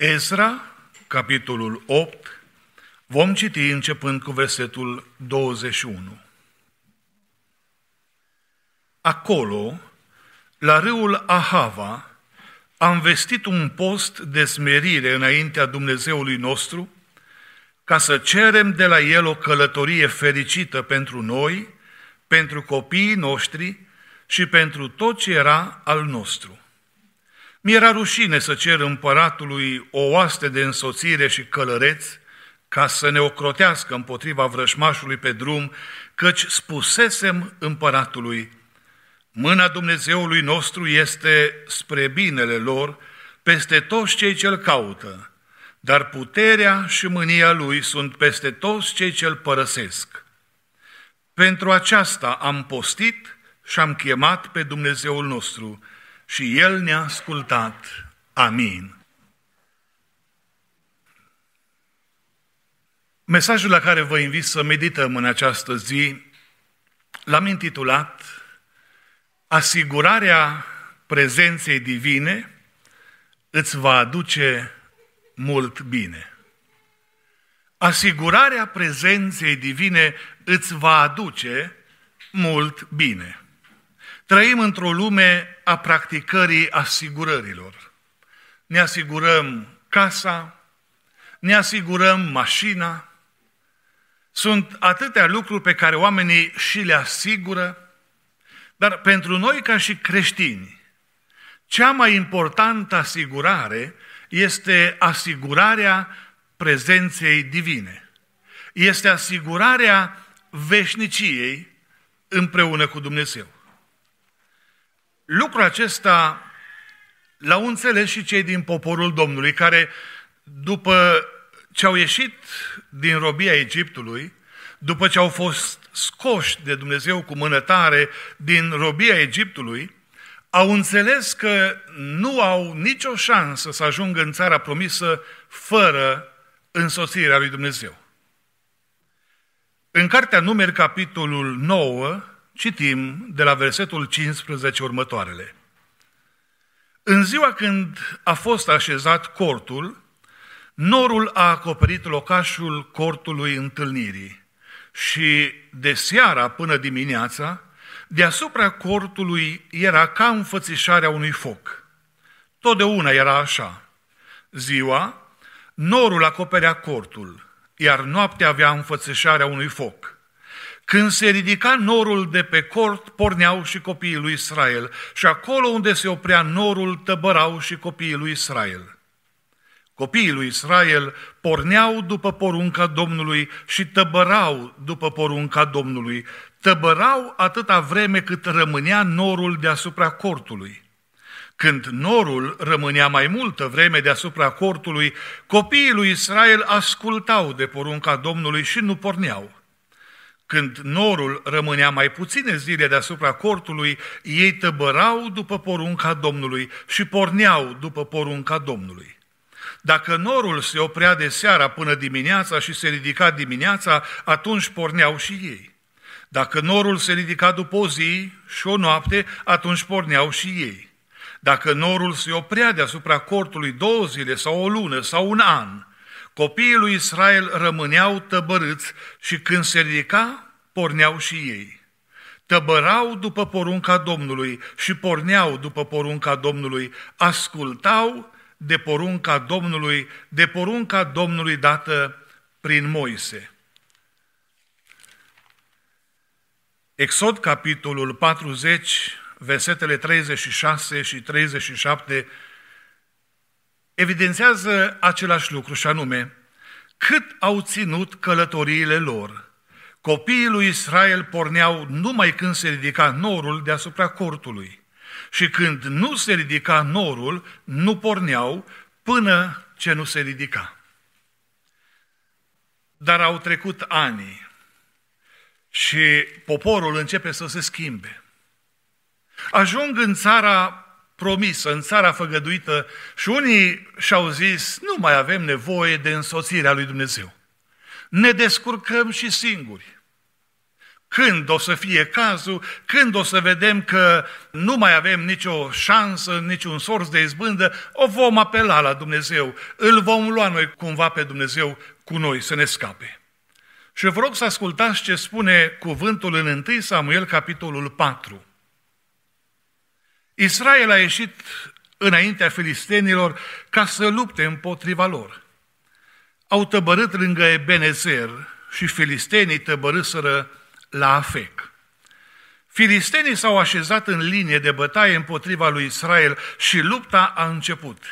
Ezra, capitolul 8, vom citi începând cu versetul 21. Acolo, la râul Ahava, am vestit un post de smerire înaintea Dumnezeului nostru, ca să cerem de la El o călătorie fericită pentru noi, pentru copiii noștri și pentru tot ce era al nostru mi-era rușine să cer împăratului o oaste de însoțire și călăreți ca să ne ocrotească împotriva vrășmașului pe drum, căci spusesem împăratului, mâna Dumnezeului nostru este spre binele lor peste toți cei ce-l caută, dar puterea și mânia lui sunt peste toți cei ce-l părăsesc. Pentru aceasta am postit și am chemat pe Dumnezeul nostru, și El ne-a ascultat. Amin. Mesajul la care vă invit să medităm în această zi l-am intitulat Asigurarea prezenței divine îți va aduce mult bine. Asigurarea prezenței divine îți va aduce mult bine. Trăim într-o lume a practicării asigurărilor. Ne asigurăm casa, ne asigurăm mașina. Sunt atâtea lucruri pe care oamenii și le asigură, dar pentru noi ca și creștini, cea mai importantă asigurare este asigurarea prezenței divine. Este asigurarea veșniciei împreună cu Dumnezeu. Lucrul acesta l-au înțeles și cei din poporul Domnului, care după ce au ieșit din robia Egiptului, după ce au fost scoși de Dumnezeu cu mână tare din robia Egiptului, au înțeles că nu au nicio șansă să ajungă în țara promisă fără însoțirea lui Dumnezeu. În cartea Numeri, capitolul 9, Citim de la versetul 15 următoarele. În ziua când a fost așezat cortul, norul a acoperit locașul cortului întâlnirii și de seara până dimineața, deasupra cortului era ca înfățișarea unui foc. Totdeauna era așa. Ziua, norul acoperea cortul, iar noaptea avea înfățișarea unui foc – când se ridica norul de pe cort, porneau și copiii lui Israel. Și acolo unde se oprea norul, tăbărau și copiii lui Israel. Copiii lui Israel porneau după porunca Domnului și tăbărau după porunca Domnului. Tăbărau atâta vreme cât rămânea norul deasupra cortului. Când norul rămânea mai multă vreme deasupra cortului, copiii lui Israel ascultau de porunca Domnului și nu porneau. Când norul rămânea mai puține zile deasupra cortului, ei tăbărau după porunca Domnului și porneau după porunca Domnului. Dacă norul se oprea de seara până dimineața și se ridica dimineața, atunci porneau și ei. Dacă norul se ridica după o zi și o noapte, atunci porneau și ei. Dacă norul se oprea deasupra cortului două zile sau o lună sau un an, Copiii lui Israel rămâneau tăbărâți și când se ridica, porneau și ei. Tăbărau după porunca Domnului și porneau după porunca Domnului, ascultau de porunca Domnului, de porunca Domnului dată prin Moise. Exod, capitolul 40, versetele 36 și 37 evidențează același lucru și anume cât au ținut călătoriile lor. Copiii lui Israel porneau numai când se ridica norul deasupra cortului și când nu se ridica norul, nu porneau până ce nu se ridica. Dar au trecut ani și poporul începe să se schimbe. Ajung în țara promisă, în țara făgăduită și unii și-au zis, nu mai avem nevoie de însoțirea lui Dumnezeu. Ne descurcăm și singuri. Când o să fie cazul, când o să vedem că nu mai avem nicio șansă, niciun sorț de izbândă, o vom apela la Dumnezeu, îl vom lua noi cumva pe Dumnezeu cu noi să ne scape. Și vă rog să ascultați ce spune cuvântul în 1 Samuel, capitolul 4. Israel a ieșit înaintea filistenilor ca să lupte împotriva lor. Au tăbărât lângă Ebenezer și filistenii tăbărâsără la Afec. Filistenii s-au așezat în linie de bătaie împotriva lui Israel și lupta a început.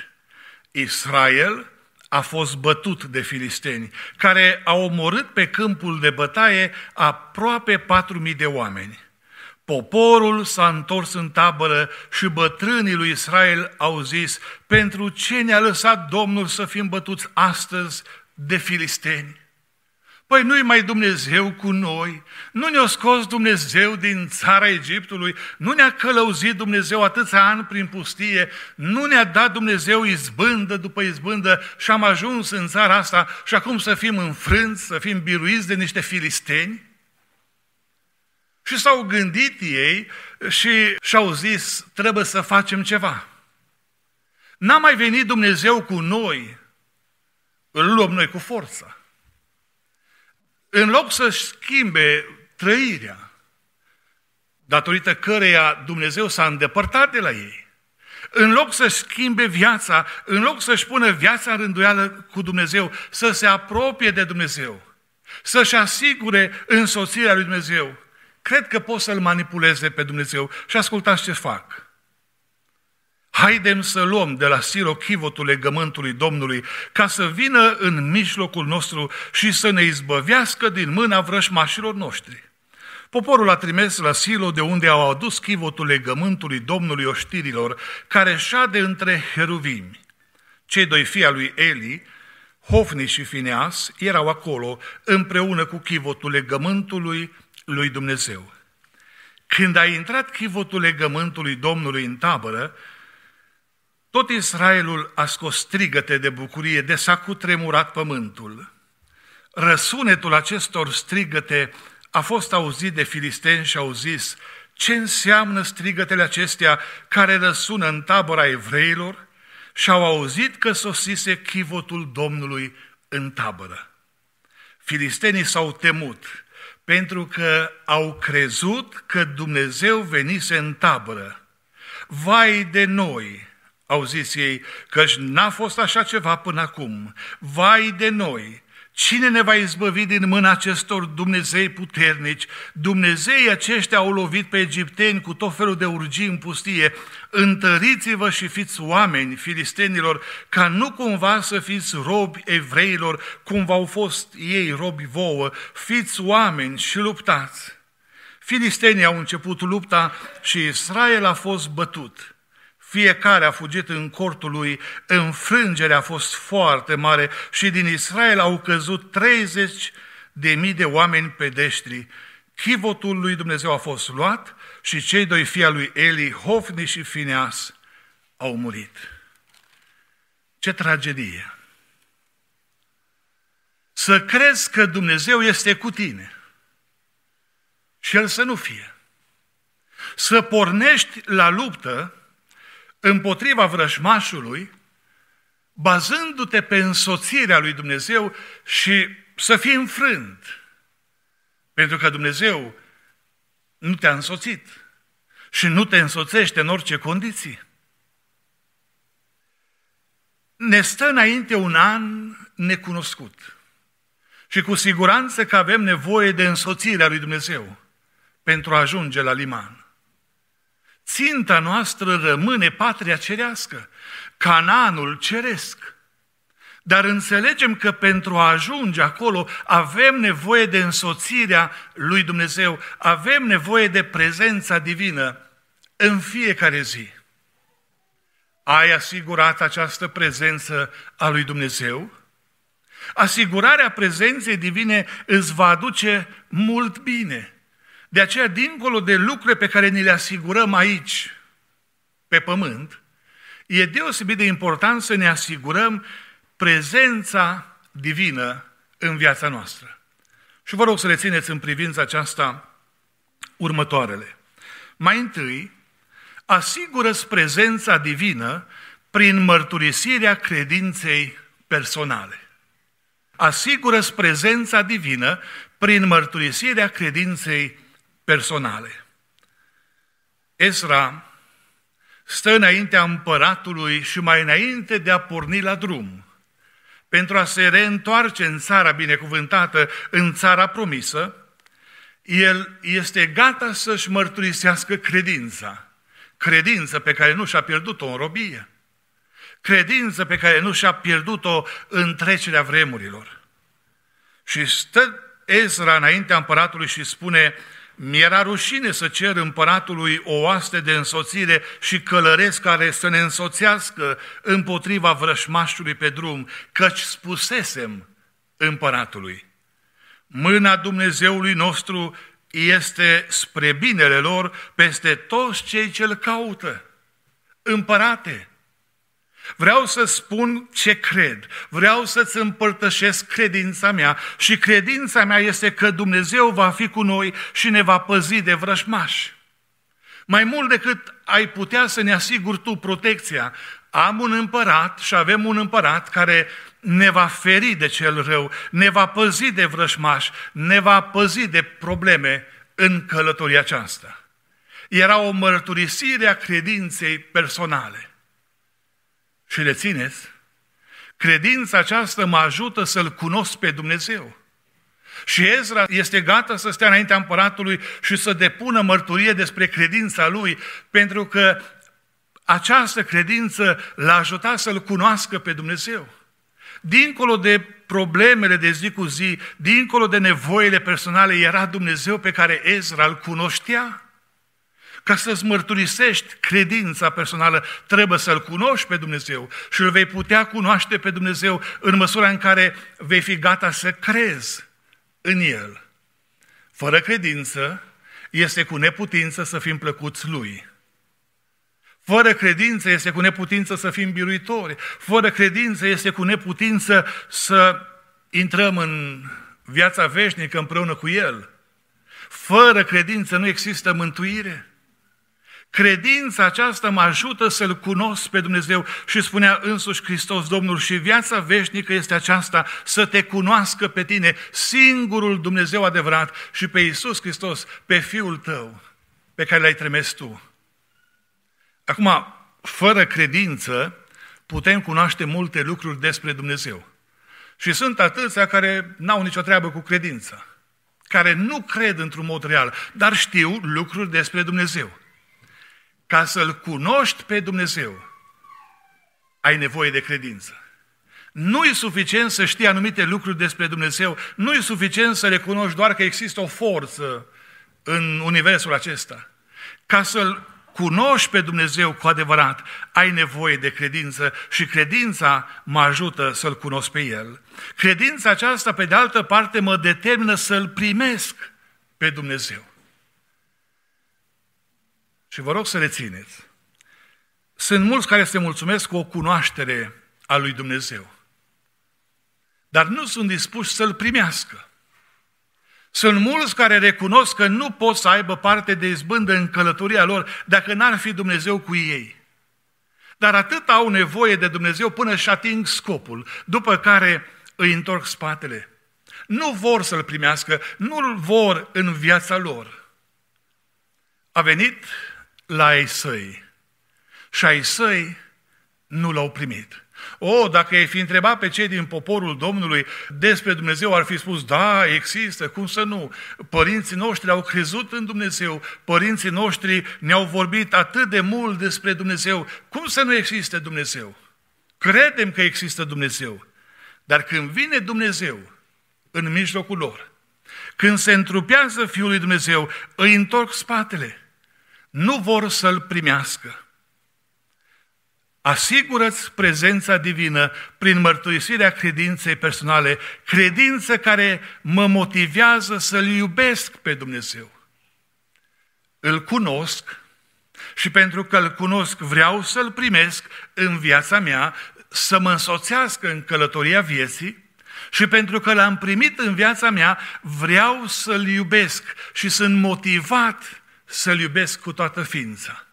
Israel a fost bătut de filisteni, care au omorât pe câmpul de bătaie aproape 4.000 de oameni. Poporul s-a întors în tabără și bătrânii lui Israel au zis, pentru ce ne-a lăsat Domnul să fim bătuți astăzi de filisteni? Păi nu-i mai Dumnezeu cu noi, nu ne-a scos Dumnezeu din țara Egiptului, nu ne-a călăuzit Dumnezeu atâția ani prin pustie, nu ne-a dat Dumnezeu izbândă după izbândă și am ajuns în țara asta și acum să fim înfrânți, să fim biruiți de niște filisteni? Și s-au gândit ei și și-au zis, trebuie să facem ceva. N-a mai venit Dumnezeu cu noi, îl luăm noi cu forță. În loc să schimbe trăirea, datorită căreia Dumnezeu s-a îndepărtat de la ei, în loc să schimbe viața, în loc să-și pună viața în rânduială cu Dumnezeu, să se apropie de Dumnezeu, să-și asigure însoțirea lui Dumnezeu, Cred că pot să-L manipuleze pe Dumnezeu. Și ascultați ce fac. Haidem să luăm de la sirochivotul legământului Domnului ca să vină în mijlocul nostru și să ne izbăvească din mâna vrășmașilor noștri. Poporul a trimis la Silo de unde au adus chivotul legământului Domnului oștirilor, care șade între heruvimi. Cei doi fii al lui Eli, Hofni și Fineas, erau acolo împreună cu chivotul legământului lui Dumnezeu. Când a intrat chivotul legământului Domnului în tabără, tot Israelul a scos strigăte de bucurie, de s-a cutremurat pământul. Răsunetul acestor strigăte a fost auzit de filisteni și au zis, ce înseamnă strigătele acestea care răsună în tabăra evreilor? Și au auzit că sosise chivotul Domnului în tabără. Filistenii s-au temut pentru că au crezut că Dumnezeu venise în tabără. Vai de noi, au zis ei, căci n-a fost așa ceva până acum. Vai de noi, Cine ne va izbăvi din mâna acestor Dumnezei puternici? Dumnezeii aceștia au lovit pe egipteni cu tot felul de urgii în pustie. Întăriți-vă și fiți oameni filistenilor, ca nu cumva să fiți robi evreilor, cum v-au fost ei robi vouă. Fiți oameni și luptați. Filistenii au început lupta și Israel a fost bătut. Fiecare a fugit în cortul lui, înfrângerea a fost foarte mare și din Israel au căzut 30 de mii de oameni pedeștri. Chivotul lui Dumnezeu a fost luat și cei doi fii al lui Eli, Hofni și Fineas, au murit. Ce tragedie! Să crezi că Dumnezeu este cu tine și El să nu fie. Să pornești la luptă împotriva vrăjmașului, bazându-te pe însoțirea lui Dumnezeu și să fii înfrânt. Pentru că Dumnezeu nu te-a însoțit și nu te însoțește în orice condiții. Ne stă înainte un an necunoscut și cu siguranță că avem nevoie de însoțirea lui Dumnezeu pentru a ajunge la liman. Ținta noastră rămâne patria cerească, Cananul ceresc. Dar înțelegem că pentru a ajunge acolo avem nevoie de însoțirea lui Dumnezeu, avem nevoie de prezența divină în fiecare zi. Ai asigurat această prezență a lui Dumnezeu? Asigurarea prezenței divine îți va aduce mult bine. De aceea, dincolo de lucrurile pe care ni le asigurăm aici, pe pământ, e deosebit de important să ne asigurăm prezența divină în viața noastră. Și vă rog să rețineți în privința aceasta următoarele. Mai întâi, asigură prezența divină prin mărturisirea credinței personale. Asigură prezența divină prin mărturisirea credinței personale. Ezra stă înaintea împăratului și mai înainte de a porni la drum, pentru a se reîntoarce în țara binecuvântată, în țara promisă, el este gata să-și mărturisească credința, credință pe care nu și-a pierdut-o în robie, credință pe care nu și-a pierdut-o în trecerea vremurilor. Și stă Ezra înaintea împăratului și spune, mi-era rușine să cer împăratului o oaste de însoțire și călăresc care să ne însoțească împotriva vrășmașului pe drum, căci spusesem împăratului, mâna Dumnezeului nostru este spre binele lor peste toți cei ce-l caută. Împărate, Vreau să spun ce cred. Vreau să-ți împărtășesc credința mea și credința mea este că Dumnezeu va fi cu noi și ne va păzi de vrăjmași. Mai mult decât ai putea să ne asiguri tu protecția, am un împărat și avem un împărat care ne va feri de cel rău, ne va păzi de vrăjmași, ne va păzi de probleme în călătoria aceasta. Era o mărturisire a credinței personale și rețineți, credința aceasta mă ajută să-L cunosc pe Dumnezeu. Și Ezra este gata să stea înaintea împăratului și să depună mărturie despre credința lui, pentru că această credință l-a ajutat să-L cunoască pe Dumnezeu. Dincolo de problemele de zi cu zi, dincolo de nevoile personale, era Dumnezeu pe care Ezra îl cunoștea. Ca să-ți mărturisești credința personală, trebuie să-L cunoști pe Dumnezeu și îl vei putea cunoaște pe Dumnezeu în măsura în care vei fi gata să crezi în El. Fără credință, este cu neputință să fim plăcuți Lui. Fără credință este cu neputință să fim biruitori. Fără credință este cu neputință să intrăm în viața veșnică împreună cu El. Fără credință nu există mântuire. Credința aceasta mă ajută să-L cunosc pe Dumnezeu și spunea însuși Hristos Domnul și viața veșnică este aceasta, să te cunoască pe tine, singurul Dumnezeu adevărat și pe Iisus Hristos, pe Fiul tău, pe care l-ai trimis tu. Acum, fără credință, putem cunoaște multe lucruri despre Dumnezeu. Și sunt atâția care n-au nicio treabă cu credința, care nu cred într-un mod real, dar știu lucruri despre Dumnezeu. Ca să-L cunoști pe Dumnezeu, ai nevoie de credință. Nu e suficient să știi anumite lucruri despre Dumnezeu, nu e suficient să recunoști doar că există o forță în universul acesta. Ca să-L cunoști pe Dumnezeu cu adevărat, ai nevoie de credință și credința mă ajută să-L cunosc pe El. Credința aceasta, pe de altă parte, mă determină să-L primesc pe Dumnezeu. Și vă rog să rețineți. Sunt mulți care se mulțumesc cu o cunoaștere a lui Dumnezeu, dar nu sunt dispuși să-l primească. Sunt mulți care recunosc că nu pot să aibă parte de izbândă în călătoria lor dacă n-ar fi Dumnezeu cu ei. Dar atât au nevoie de Dumnezeu până și ating scopul, după care îi întorc spatele. Nu vor să-L primească, nu-L vor în viața lor. A venit la ei săi. Și ai săi nu l-au primit. O, dacă ai fi întrebat pe cei din poporul Domnului despre Dumnezeu, ar fi spus, da, există, cum să nu? Părinții noștri au crezut în Dumnezeu, părinții noștri ne-au vorbit atât de mult despre Dumnezeu, cum să nu existe Dumnezeu? Credem că există Dumnezeu, dar când vine Dumnezeu în mijlocul lor, când se întrupează Fiul lui Dumnezeu, îi întorc spatele – nu vor să-L primească. Asigură-ți prezența divină prin mărturisirea credinței personale, credință care mă motivează să-L iubesc pe Dumnezeu. Îl cunosc și pentru că îl cunosc vreau să-l primesc în viața mea, să mă însoțească în călătoria vieții și pentru că l-am primit în viața mea, vreau să-l iubesc și sunt motivat să-L iubesc cu toată ființa.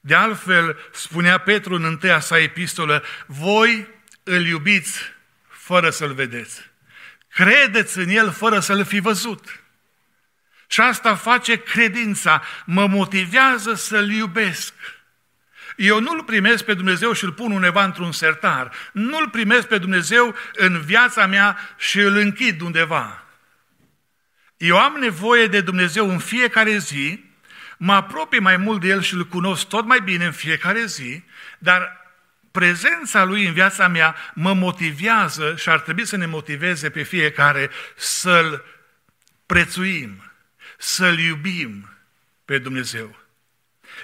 De altfel, spunea Petru în întâia sa epistolă, voi îl iubiți fără să-L vedeți. Credeți în El fără să-L fi văzut. Și asta face credința, mă motivează să-L iubesc. Eu nu-L primesc pe Dumnezeu și l pun undeva într-un sertar. Nu-L primesc pe Dumnezeu în viața mea și l închid undeva. Eu am nevoie de Dumnezeu în fiecare zi mă apropii mai mult de El și îl cunosc tot mai bine în fiecare zi, dar prezența Lui în viața mea mă motivează și ar trebui să ne motiveze pe fiecare să-L prețuim, să-L iubim pe Dumnezeu.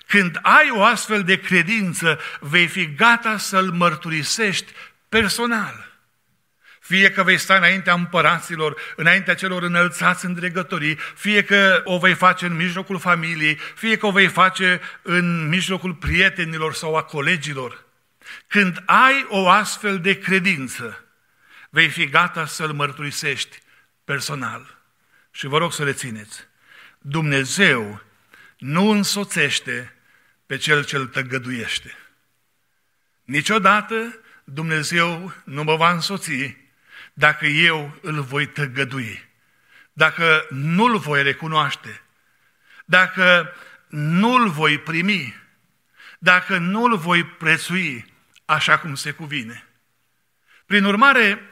Când ai o astfel de credință, vei fi gata să-L mărturisești personal fie că vei sta înaintea împăraților, înaintea celor înălțați în dregătorii, fie că o vei face în mijlocul familiei, fie că o vei face în mijlocul prietenilor sau a colegilor. Când ai o astfel de credință, vei fi gata să-L mărturisești personal. Și vă rog să le țineți. Dumnezeu nu însoțește pe cel ce-L tăgăduiește. Niciodată Dumnezeu nu mă va însoți dacă eu îl voi tăgădui, dacă nu-l voi recunoaște, dacă nu-l voi primi, dacă nu-l voi prețui așa cum se cuvine. Prin urmare,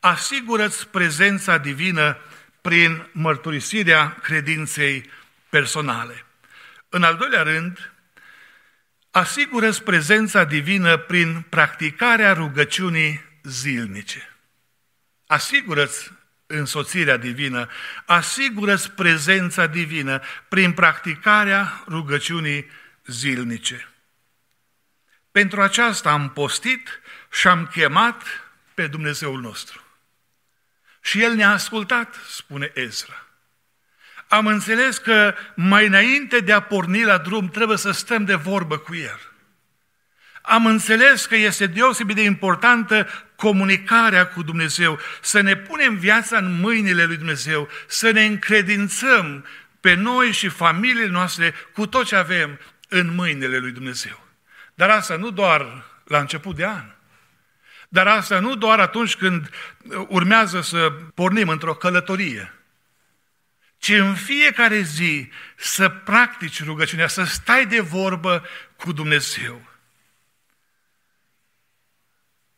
asigură-ți prezența divină prin mărturisirea credinței personale. În al doilea rând, asigură-ți prezența divină prin practicarea rugăciunii zilnice. Asigură-ți însoțirea divină, asigură-ți prezența divină prin practicarea rugăciunii zilnice. Pentru aceasta am postit și am chemat pe Dumnezeul nostru. Și El ne-a ascultat, spune Ezra. Am înțeles că mai înainte de a porni la drum trebuie să stăm de vorbă cu El. Am înțeles că este deosebit de importantă comunicarea cu Dumnezeu, să ne punem viața în mâinile lui Dumnezeu, să ne încredințăm pe noi și familiile noastre cu tot ce avem în mâinile lui Dumnezeu. Dar asta nu doar la început de an, dar asta nu doar atunci când urmează să pornim într-o călătorie, ci în fiecare zi să practici rugăciunea, să stai de vorbă cu Dumnezeu.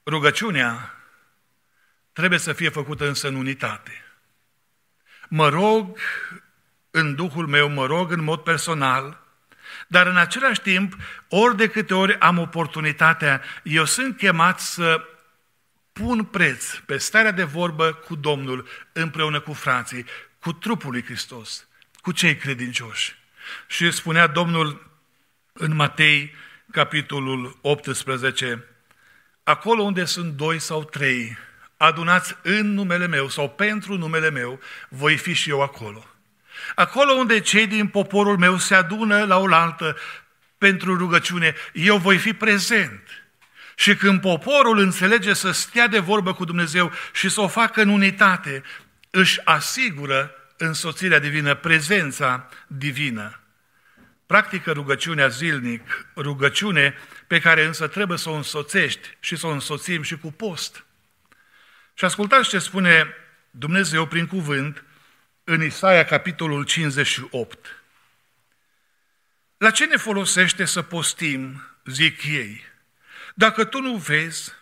Rugăciunea trebuie să fie făcută însă în unitate. Mă rog în Duhul meu, mă rog în mod personal, dar în același timp, ori de câte ori am oportunitatea, eu sunt chemat să pun preț pe starea de vorbă cu Domnul împreună cu frații, cu trupul lui Hristos, cu cei credincioși. Și spunea Domnul în Matei, capitolul 18, acolo unde sunt doi sau trei, adunați în numele meu sau pentru numele meu, voi fi și eu acolo. Acolo unde cei din poporul meu se adună la oaltă pentru rugăciune, eu voi fi prezent. Și când poporul înțelege să stea de vorbă cu Dumnezeu și să o facă în unitate, își asigură însoțirea divină, prezența divină. Practică rugăciunea zilnic, rugăciune pe care însă trebuie să o însoțești și să o însoțim și cu post. Și ascultați ce spune Dumnezeu prin cuvânt în Isaia, capitolul 58. La ce ne folosește să postim, zic ei, dacă tu nu vezi,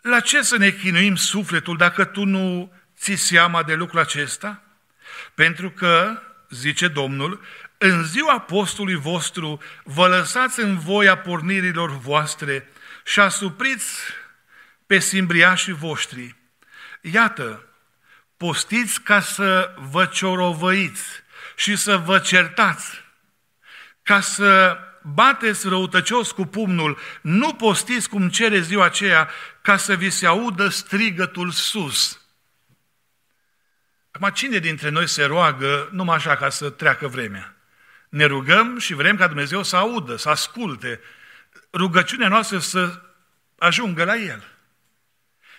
la ce să ne chinuim sufletul dacă tu nu ți seama de lucrul acesta? Pentru că, zice Domnul, în ziua postului vostru vă lăsați în voia pornirilor voastre și asupriți pe simbriașii voștri. Iată, postiți ca să vă ciorovăiți și să vă certați, ca să bateți răutăcios cu pumnul, nu postiți cum cere ziua aceea, ca să vi se audă strigătul sus. Acum, cine dintre noi se roagă numai așa ca să treacă vremea? ne rugăm și vrem ca Dumnezeu să audă, să asculte rugăciunea noastră să ajungă la El.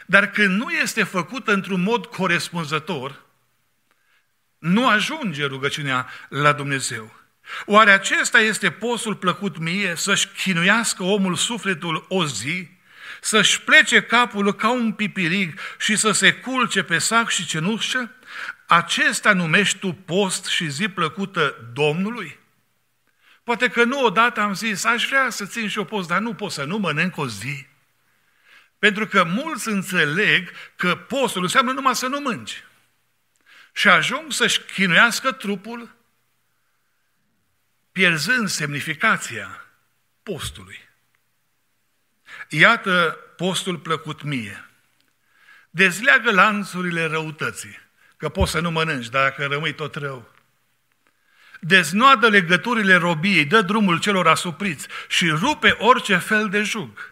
Dar când nu este făcută într-un mod corespunzător, nu ajunge rugăciunea la Dumnezeu. Oare acesta este postul plăcut mie să-și chinuiască omul sufletul o zi, să-și plece capul ca un pipirig și să se culce pe sac și cenușă? Acesta numești tu post și zi plăcută Domnului? Poate că nu odată am zis, aș vrea să țin și o post, dar nu pot să nu mănânc o zi. Pentru că mulți înțeleg că postul înseamnă numai să nu mânci. Și ajung să-și chinuiască trupul, pierzând semnificația postului. Iată postul plăcut mie. Dezleagă lanțurile răutății, că poți să nu mănânci, dar dacă rămâi tot rău, deznoadă legăturile robiei, dă drumul celor asupriți și rupe orice fel de jug.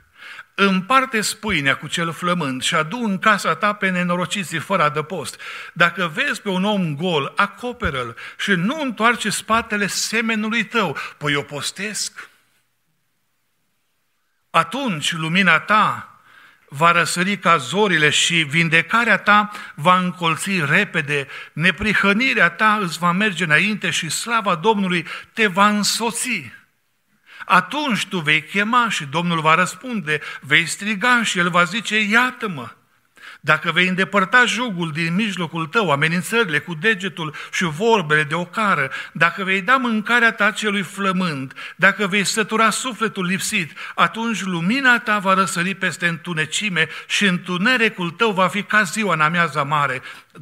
Împarte spâinea cu cel flămând și adu în casa ta pe nenorociții fără adăpost. Dacă vezi pe un om gol, acoperă-l și nu întoarce spatele semenului tău. Păi eu postesc. Atunci lumina ta va răsări ca zorile și vindecarea ta va încolți repede, neprihănirea ta îți va merge înainte și slava Domnului te va însoți. Atunci tu vei chema și Domnul va răspunde, vei striga și El va zice, iată-mă. Dacă vei îndepărta jugul din mijlocul tău, amenințările cu degetul și vorbele de ocară, dacă vei da mâncarea ta celui flămând, dacă vei sătura sufletul lipsit, atunci lumina ta va răsări peste întunecime și întunericul tău va fi ca ziua în amiaza mare.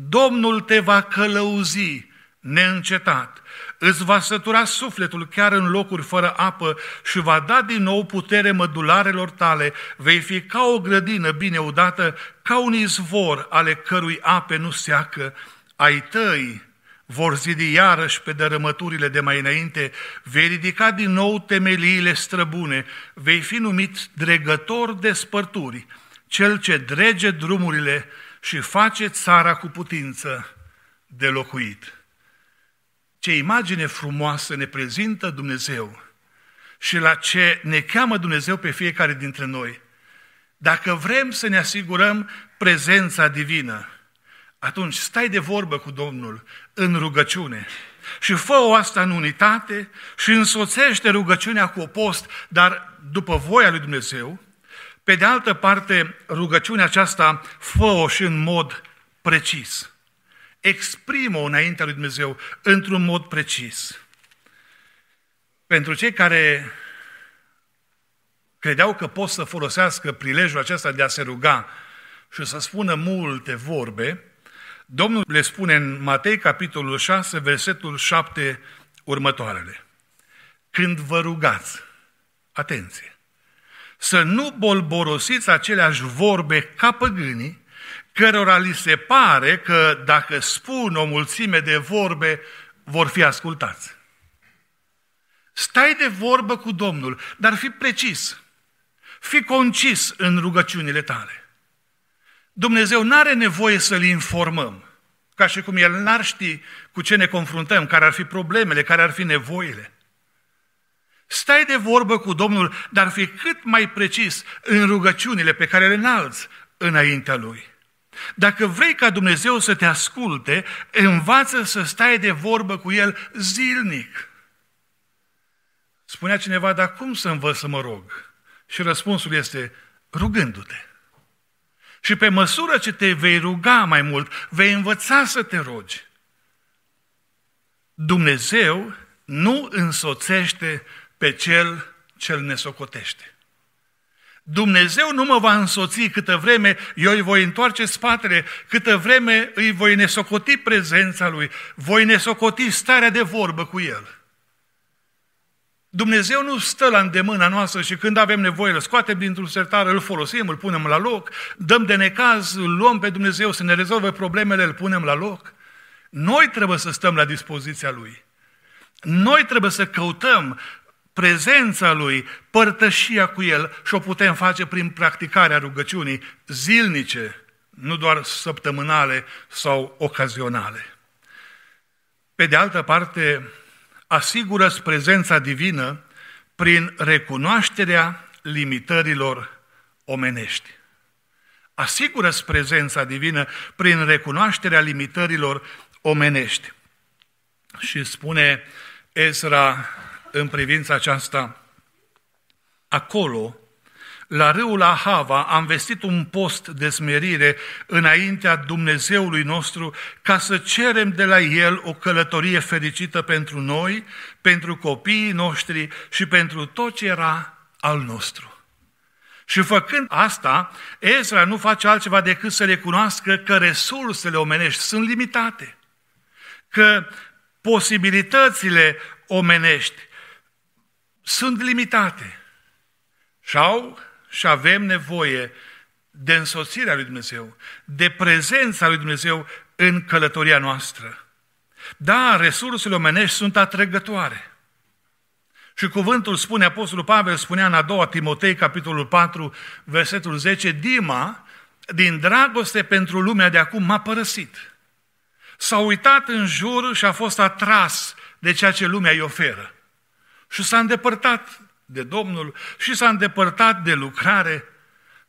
Domnul te va călăuzi neîncetat îți va sătura sufletul chiar în locuri fără apă și va da din nou putere mădularelor tale, vei fi ca o grădină bine udată, ca un izvor ale cărui ape nu seacă, ai tăi vor zidi iarăși pe dărâmăturile de mai înainte, vei ridica din nou temeliile străbune, vei fi numit dregător de spărturi, cel ce drege drumurile și face țara cu putință de locuit ce imagine frumoasă ne prezintă Dumnezeu și la ce ne cheamă Dumnezeu pe fiecare dintre noi. Dacă vrem să ne asigurăm prezența divină, atunci stai de vorbă cu Domnul în rugăciune și fă-o asta în unitate și însoțește rugăciunea cu post, dar după voia lui Dumnezeu. Pe de altă parte, rugăciunea aceasta fă-o și în mod precis exprimă-o înaintea lui Dumnezeu într-un mod precis. Pentru cei care credeau că pot să folosească prilejul acesta de a se ruga și să spună multe vorbe, Domnul le spune în Matei, capitolul 6, versetul 7, următoarele. Când vă rugați, atenție, să nu bolborosiți aceleași vorbe ca păgânii, cărora li se pare că dacă spun o mulțime de vorbe, vor fi ascultați. Stai de vorbă cu Domnul, dar fi precis, fi concis în rugăciunile tale. Dumnezeu nu are nevoie să-L informăm, ca și cum El n-ar ști cu ce ne confruntăm, care ar fi problemele, care ar fi nevoile. Stai de vorbă cu Domnul, dar fi cât mai precis în rugăciunile pe care le înalți înaintea Lui. Dacă vrei ca Dumnezeu să te asculte, învață să stai de vorbă cu El zilnic. Spunea cineva, dar cum să învăț să mă rog? Și răspunsul este, rugându-te. Și pe măsură ce te vei ruga mai mult, vei învăța să te rogi. Dumnezeu nu însoțește pe cel ce îl nesocotește. Dumnezeu nu mă va însoți câtă vreme eu îi voi întoarce spatele, câtă vreme îi voi nesocoti prezența lui, voi nesocoti starea de vorbă cu el. Dumnezeu nu stă la îndemâna noastră și când avem nevoie îl scoatem dintr-un sertar, îl folosim, îl punem la loc, dăm de necaz, îl luăm pe Dumnezeu să ne rezolve problemele, îl punem la loc. Noi trebuie să stăm la dispoziția Lui. Noi trebuie să căutăm prezența Lui, părtășia cu El și o putem face prin practicarea rugăciunii zilnice, nu doar săptămânale sau ocazionale. Pe de altă parte, asigură prezența divină prin recunoașterea limitărilor omenești. asigură prezența divină prin recunoașterea limitărilor omenești. Și spune Ezra în privința aceasta. Acolo, la râul Ahava, am vestit un post de smerire înaintea Dumnezeului nostru ca să cerem de la El o călătorie fericită pentru noi, pentru copiii noștri și pentru tot ce era al nostru. Și făcând asta, Ezra nu face altceva decât să recunoască că resursele omenești sunt limitate, că posibilitățile omenești sunt limitate și au și avem nevoie de însoțirea lui Dumnezeu, de prezența lui Dumnezeu în călătoria noastră. Da, resursele omenești sunt atrăgătoare. Și cuvântul spune, Apostolul Pavel spunea în a doua Timotei, capitolul 4, versetul 10, Dima, din dragoste pentru lumea de acum, m-a părăsit. S-a uitat în jur și a fost atras de ceea ce lumea îi oferă și s-a îndepărtat de Domnul și s-a îndepărtat de lucrare,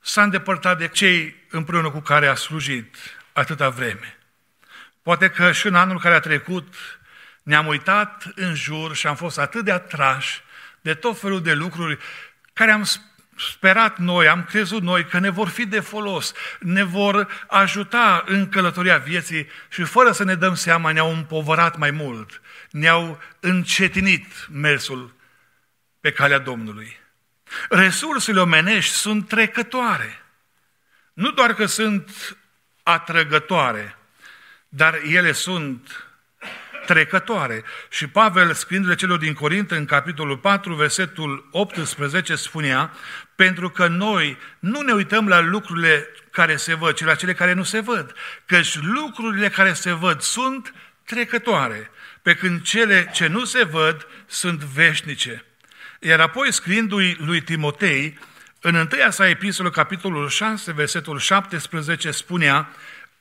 s-a îndepărtat de cei împreună cu care a slujit atâta vreme. Poate că și în anul care a trecut ne-am uitat în jur și am fost atât de atrași de tot felul de lucruri care am sperat noi, am crezut noi că ne vor fi de folos, ne vor ajuta în călătoria vieții și fără să ne dăm seama ne-au împovărat mai mult ne-au încetinit mersul pe calea Domnului. Resursele omenești sunt trecătoare. Nu doar că sunt atrăgătoare, dar ele sunt trecătoare. Și Pavel, scriindu-le celor din Corint, în capitolul 4, versetul 18, spunea, pentru că noi nu ne uităm la lucrurile care se văd, ci la cele care nu se văd, căci lucrurile care se văd sunt trecătoare, pe când cele ce nu se văd sunt veșnice. Iar apoi, scriindu-i lui Timotei, în întâia sa epistolă, capitolul 6, versetul 17, spunea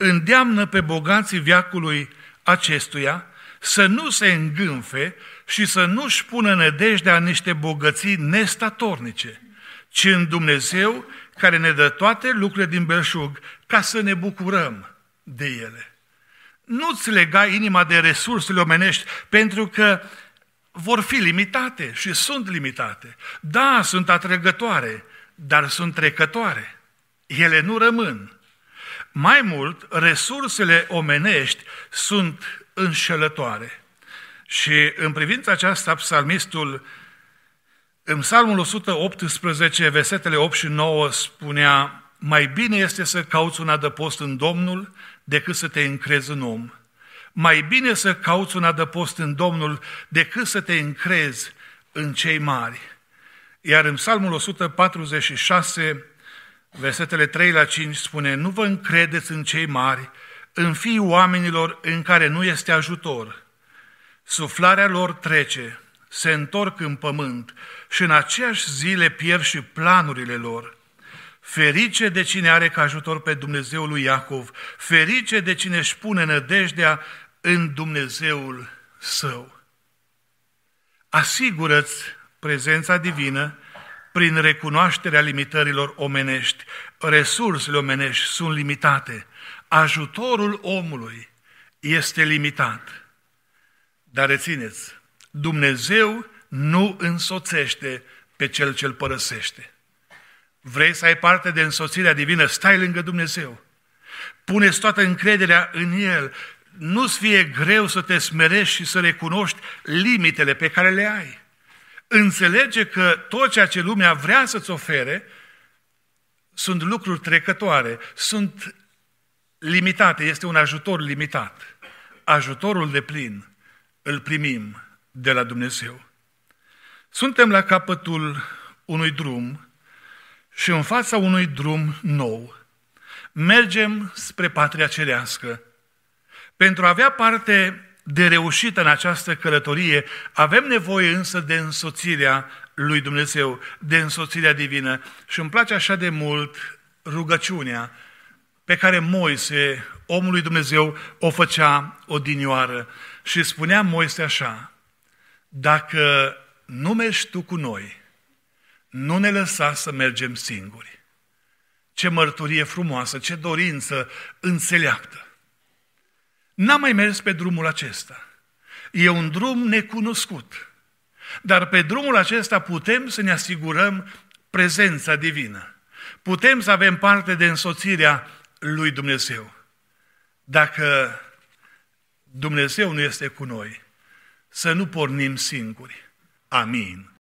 Îndeamnă pe bogații viacului acestuia să nu se îngânfe și să nu-și pună nădejdea niște bogății nestatornice, ci în Dumnezeu care ne dă toate lucrurile din belșug ca să ne bucurăm de ele nu-ți lega inima de resursele omenești, pentru că vor fi limitate și sunt limitate. Da, sunt atrăgătoare, dar sunt trecătoare. Ele nu rămân. Mai mult, resursele omenești sunt înșelătoare. Și în privința aceasta, psalmistul, în psalmul 118, versetele 8 și 9, spunea mai bine este să cauți un adăpost în Domnul decât să te încrezi în om. Mai bine să cauți un adăpost în Domnul decât să te încrezi în cei mari. Iar în Psalmul 146, versetele 3 la 5 spune, Nu vă încredeți în cei mari, în fiii oamenilor în care nu este ajutor. Suflarea lor trece, se întorc în pământ și în aceeași zile pierd și planurile lor. Ferice de cine are ca ajutor pe Dumnezeul lui Iacov, ferice de cine își pune nădejdea în Dumnezeul său. Asigură-ți prezența divină prin recunoașterea limitărilor omenești. Resursele omenești sunt limitate. Ajutorul omului este limitat. Dar rețineți, Dumnezeu nu însoțește pe cel ce îl părăsește. Vrei să ai parte de însoțirea divină? Stai lângă Dumnezeu. Puneți toată încrederea în El. Nu-ți fie greu să te smerești și să recunoști limitele pe care le ai. Înțelege că tot ceea ce lumea vrea să-ți ofere sunt lucruri trecătoare, sunt limitate, este un ajutor limitat. Ajutorul de plin îl primim de la Dumnezeu. Suntem la capătul unui drum și în fața unui drum nou. Mergem spre patria cerească. Pentru a avea parte de reușită în această călătorie, avem nevoie însă de însoțirea lui Dumnezeu, de însoțirea divină. Și îmi place așa de mult rugăciunea pe care Moise, omul lui Dumnezeu, o făcea odinioară. Și spunea Moise așa, dacă nu mergi tu cu noi, nu ne lăsa să mergem singuri. Ce mărturie frumoasă, ce dorință înțeleaptă. N-am mai mers pe drumul acesta. E un drum necunoscut. Dar pe drumul acesta putem să ne asigurăm prezența divină. Putem să avem parte de însoțirea lui Dumnezeu. Dacă Dumnezeu nu este cu noi, să nu pornim singuri. Amin.